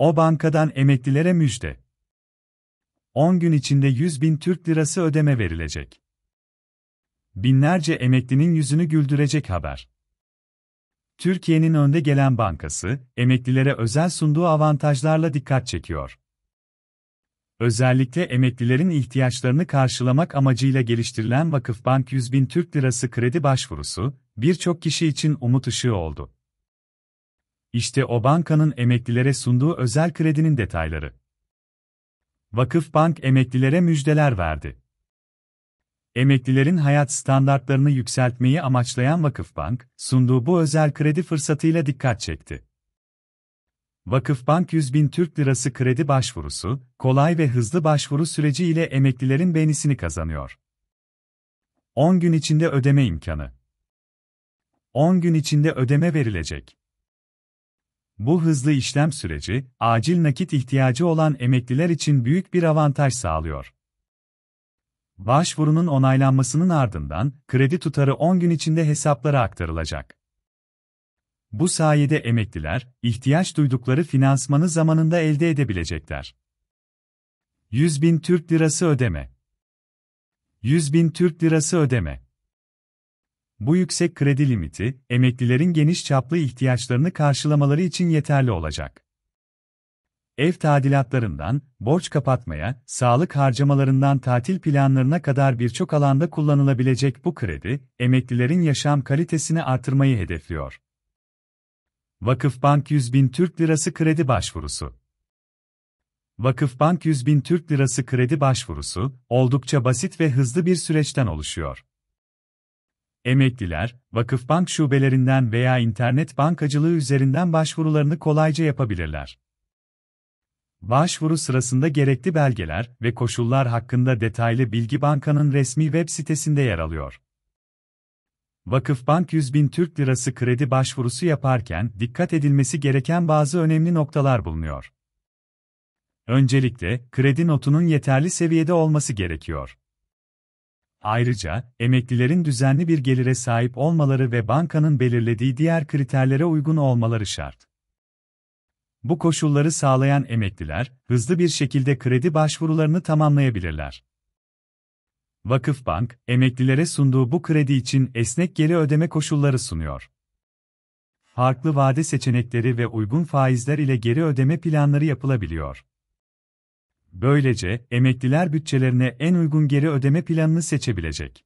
O bankadan emeklilere müjde. 10 gün içinde 100 bin Türk lirası ödeme verilecek. Binlerce emeklinin yüzünü güldürecek haber. Türkiye'nin önde gelen bankası, emeklilere özel sunduğu avantajlarla dikkat çekiyor. Özellikle emeklilerin ihtiyaçlarını karşılamak amacıyla geliştirilen Vakıfbank 100 bin Türk Lirası kredi başvurusu, birçok kişi için umut ışığı oldu. İşte o bankanın emeklilere sunduğu özel kredinin detayları. Vakıfbank emeklilere müjdeler verdi. Emeklilerin hayat standartlarını yükseltmeyi amaçlayan Vakıfbank, sunduğu bu özel kredi fırsatıyla dikkat çekti. Vakıfbank 100 bin Türk Lirası kredi başvurusu, kolay ve hızlı başvuru süreci ile emeklilerin beğenisini kazanıyor. 10 gün içinde ödeme imkanı. 10 gün içinde ödeme verilecek. Bu hızlı işlem süreci, acil nakit ihtiyacı olan emekliler için büyük bir avantaj sağlıyor. Başvurunun onaylanmasının ardından kredi tutarı 10 gün içinde hesaplara aktarılacak. Bu sayede emekliler, ihtiyaç duydukları finansmanı zamanında elde edebilecekler. 100 bin Türk Lirası ödeme 100 bin Türk Lirası ödeme bu yüksek kredi limiti, emeklilerin geniş çaplı ihtiyaçlarını karşılamaları için yeterli olacak. Ev tadilatlarından, borç kapatmaya, sağlık harcamalarından tatil planlarına kadar birçok alanda kullanılabilecek bu kredi, emeklilerin yaşam kalitesini artırmayı hedefliyor. Vakıfbank 100 bin Türk Lirası kredi başvurusu. Vakıfbank 100 bin Türk Lirası kredi başvurusu, oldukça basit ve hızlı bir süreçten oluşuyor. Emekliler, Vakıfbank şubelerinden veya internet bankacılığı üzerinden başvurularını kolayca yapabilirler. Başvuru sırasında gerekli belgeler ve koşullar hakkında detaylı bilgi bankanın resmi web sitesinde yer alıyor. Vakıfbank 100 bin Türk Lirası kredi başvurusu yaparken dikkat edilmesi gereken bazı önemli noktalar bulunuyor. Öncelikle, kredi notunun yeterli seviyede olması gerekiyor. Ayrıca, emeklilerin düzenli bir gelire sahip olmaları ve bankanın belirlediği diğer kriterlere uygun olmaları şart. Bu koşulları sağlayan emekliler, hızlı bir şekilde kredi başvurularını tamamlayabilirler. Vakıfbank, emeklilere sunduğu bu kredi için esnek geri ödeme koşulları sunuyor. Farklı vade seçenekleri ve uygun faizler ile geri ödeme planları yapılabiliyor. Böylece emekliler bütçelerine en uygun geri ödeme planını seçebilecek.